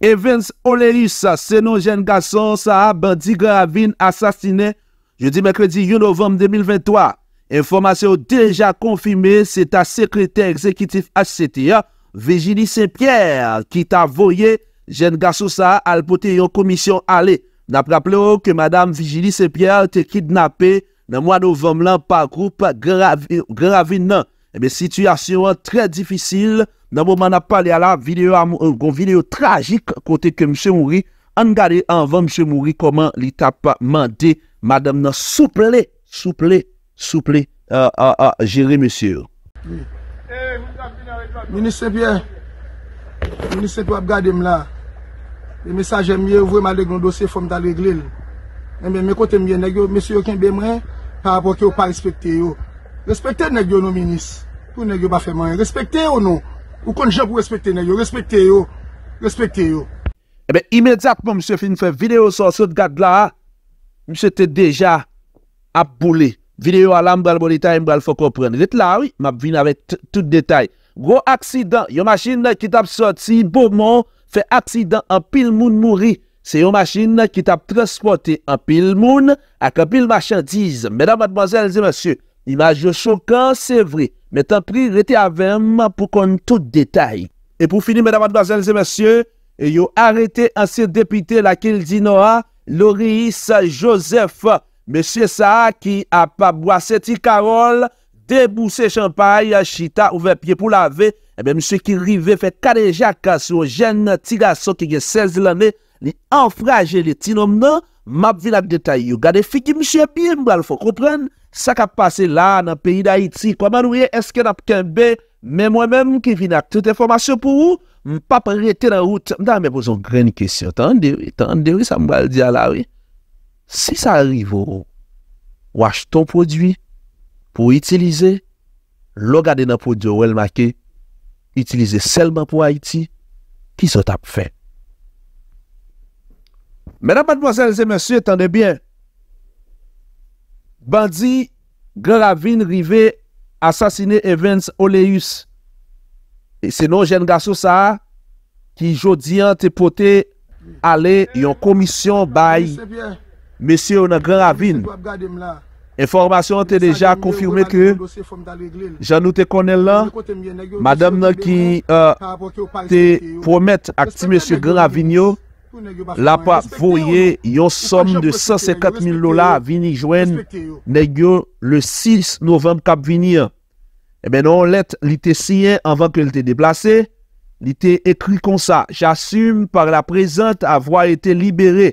Evans Oleris, senon jen gason sa, bandi gravine asasine, jodi mekredi yon novem 2023. Informasyon deja konfime, se ta sekrete ekzekitif HCTA, Vigilie St-Pierre, ki ta voye jen gason sa alpote yon komisyon ale. Na praple ou ke madame Vigilie St-Pierre te kidnapè nan mwa novem lan pa groupe gravine nan. Eme situasyon tre difficile, nan bo man ap pale ala videyo euh, trajik kote ke msè Mouri an gade anvan msè Mouri koman li tap mande madame nan souple souple gire msè eh, Ministre Pien Ministre kwa ap gade mla msè jèmye vwe malèk nou dosè fòm dalèk lèl mè kote mwen nèk yo msè yo kèm bè mwen par apò ki yo pa respekte yo respekte yo nèk yo nou ministre pou nèk yo pa fè mwen, respekte yo nou Ou kon javou respekte yo, respekte yo, respekte yo. Ebe eh imedzatman msè fin fè video sa sot gade la, msè te deja ap boule. Video ala mbrel bonita mbrel fò kompren. Ret la wè, m ap vin avè tout detay. Gro aksidan, yo machin ki tap sorti, bomon, fè aksidan an pil moun mouri. Se yo machin ki tap transporte an pil moun, ak an pil machin diz, Mèdame, mademoiselles et monsieurs, imaj yo chokan, se vri. Metan pri rete avèm pou kon tout detay. E pou fini, mèdaman, doazèlze, mèsyè, e yo arete ansi depite la kil di noa, Loris Josef, mèsyè sa, ki a pa boase ti karol, debouse champay, chita, ouve pye pou lave, e mèm msyè ki rive fè kade jaka sou jèn tira so ki ge 16 lennè, li enfraje li ti nom nan, map vilap detay yo gade fik ki msyè pye mwen al fò kouprenn, Sa kap pase la nan peyi da Haiti, kwa man ouye eske nap kenbe, men mwen men mkivina ak tout informasyon pou ou, mpa prete nan route. Mda mwen bozon gren kesyon. Tandewe, tandewe, sa mbal di ala we. Si sa arrive ou, wache ton prodwi, pou itilize, logade nan prodwi ou el maki, itilize selman pou Haiti, ki se tap fe. Mwen apat bozalize, monsye, tandebyen, Bandi Granavine rive asasine Evans Oleus. E Senon jen gaso sa, ki jodi an te pote ale yon komisyon bayi. Mesye ou nan Granavine, informasyon te deja konfirme ke, jan nou te konen lan, madam nan ki euh, te promet ak ti mesye Granavine yo, La pa voye yon som de 154.000 dola vini jwen negyo le 6 novem kap vini. E eh menon let li te siyen anvan ke li te deplase, li te ekri kon sa. Jassume par la prezante avwa ete liberi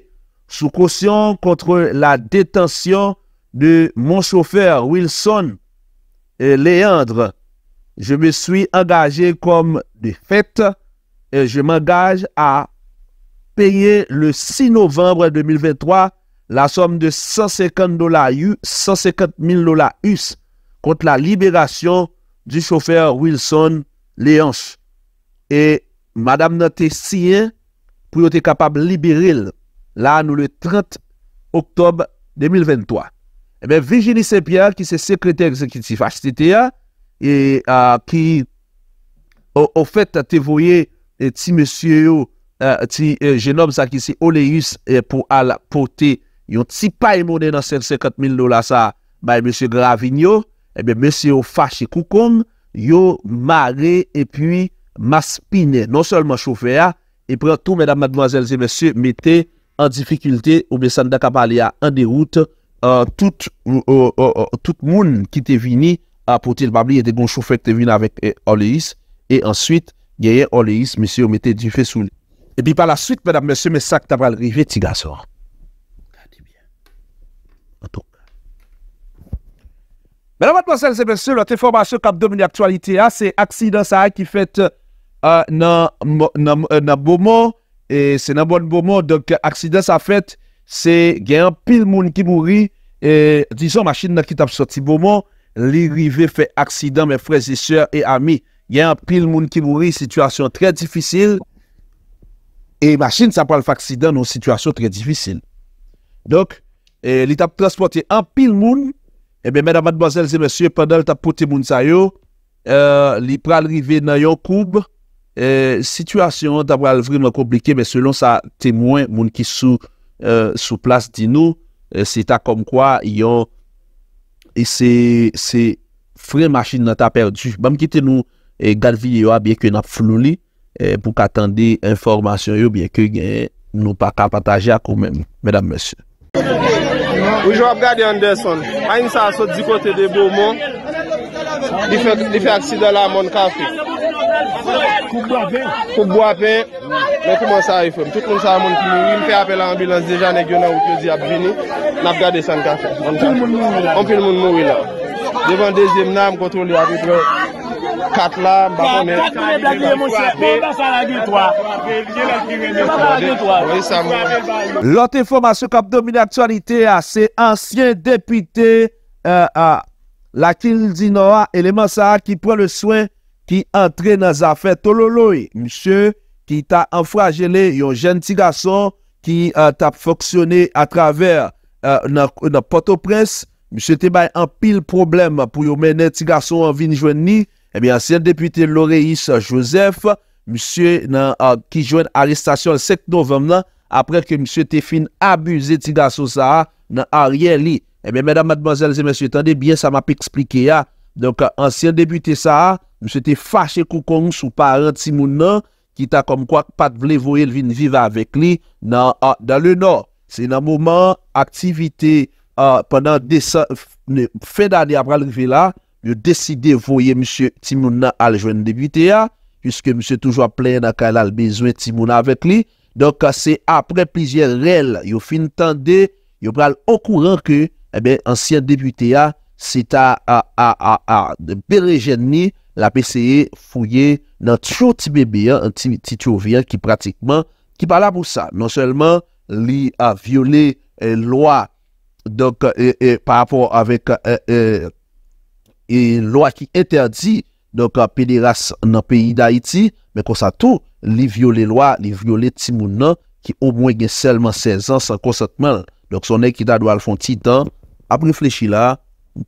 sou kosyon kontre la detansyon de mon sofer Wilson Leandre. Je me suis engaje kom de fete e je m'engage a... payé le 6 novembre 2023 la somme de 150 dollars 150 000 dollars US contre la libération du chauffeur Wilson Léonce. Et Madame Sien pour être capable de libérer là, nous le 30 octobre 2023. Eh bien, Virginie Saint-Pierre, qui est secrétaire exécutif HTTA, et euh, qui, au, fait, a et si monsieur Euh, ti jenom sa ki si Oleus pou al pote yon tipay mounen an sen 50 mil nou la sa, bay monsie Gravigno ebe monsie ou fache koukong yon mare epi maspine, non solman choufea e prentou mèdam madmoazel zi monsie mette an difikulte ou mè san da kapal ya an deroute tout moun ki te vini apote l babli ete gon choufea te vini avek Oleus, e answit gyeye Oleus, monsie ou mette di fesouni Epi pa la suite, mèdame mèsyè, mè sak ta pral rive ti gansor. Ta di bè. Ato. Mèdame mèsyè, mèsyè, mèsyè, lò te formasyon kap domini aktualite ya, se aksidans a ki fèt nan boman, se nan bon boman, donk aksidans a fèt, se gen an pil moun ki mouri, e di son masjin nan ki tap soti boman, li rive fèt aksidans mè freziseur e ami. Gen an pil moun ki mouri, situasyon trè difícil, E machin eh, eh sa pral faksida nou situasyon tre difisil. Dok, li tap transporte an pil moun, ebe euh, mèdè madbozèl zè mèsyè, pandèl tap pote moun zayò, li pral rive nan yon koub, e eh, situasyon tap pral vreman komplike, mè selon sa temwen moun ki sou, euh, sou plas di nou, se ta kom kwa yon, se frey machin nan tap erdi. Bam kite nou, e galvi yon abye kwen ap flou li, Eh, pou katan di informasyon yo biye ki gen nou pa kapatajak ou men, menam monsi. Oujou ap gade yon deson. A yon sa asot di kote de Boumon di fe ak si do la moun kafi. Kou bwape, men kouman sa yon fèm. Tout moun sa moun ki mou. Yon pe apè la ambilans dejan ek yon nou ke di ap vini nap gade san kafi. Anpil moun mou yon la. Devan dezem nan m konton li api pre. Kat bon, la, babon men. Kat mwen blagye monsye, mwen basan la dutwa. Mwen basan la dutwa. Mwen basan la dutwa. Mwen basan la dutwa. Lote informasyon kap domine aktualite a se ansyen depite a la kil di Noah eleman sa a ki pren le swen ki entre nan zafen tolo loy. Monsye ki ta enfrajele yon jen tiga son ki euh, ta foksyone a traver nan euh, poto pres. Monsye te bay an pil problem pou yon men net tiga son an vin jwen ni. Eh ansyen depute Loreis Joseph, msye ki jwen arrestasyon l 7 novem nan, apre ke msye te fin abuze ti gaso sa a, nan a ryen li. Ebe, mèdam mademoiselle, se msye tende, bien sa ma pe eksplike ya. Donc, ansyen depute sa a, msye te fache koukong sou parenti moun nan, ki ta kom kwa pat vle voye l vin viva avèk li, nan a dal le nor. Se nan mouman aktivite, penan fin dade apra l revila, yo deside voye msye Timouna al jwen debyte ya, pyske msye toujwa plen akal al bezwen Timouna avet li, donk ase apre plizye rel, yo fin tan de, yo pral okouran ke, ebe, eh ansyen debyte ya, sita a, a, a, a, a, de berejen ni, la PCE foye nan tcho ti bebe ya, an ti tcho viya ki pratikman, ki pala pou sa, non selman li a vyole eh, loa, donk e, eh, e, e, pa apor avek, e, e, e, E lwa ki enterdi, donk a pederas nan peyi da iti, men konsato, li viole lwa, li viole timoun nan, ki o mwen gen selman 16 ansan konsatman. Donk sonnen ki da dwa lfon titan. Aprefleshi la,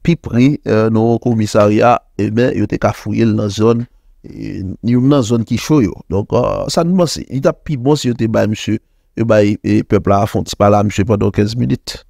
pi pri, nou komisaria, e men yote ka fuyel nan zon, yon nan zon ki choyo. Donk sa nman se, li da pi mons yote bay msye, e bay pepla lfon ti pala msye padon 15 minit.